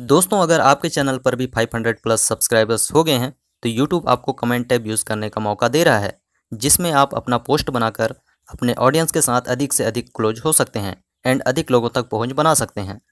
दोस्तों अगर आपके चैनल पर भी 500 प्लस सब्सक्राइबर्स हो गए हैं तो यूट्यूब आपको कमेंट टैब यूज़ करने का मौका दे रहा है जिसमें आप अपना पोस्ट बनाकर अपने ऑडियंस के साथ अधिक से अधिक क्लोज हो सकते हैं एंड अधिक लोगों तक पहुंच बना सकते हैं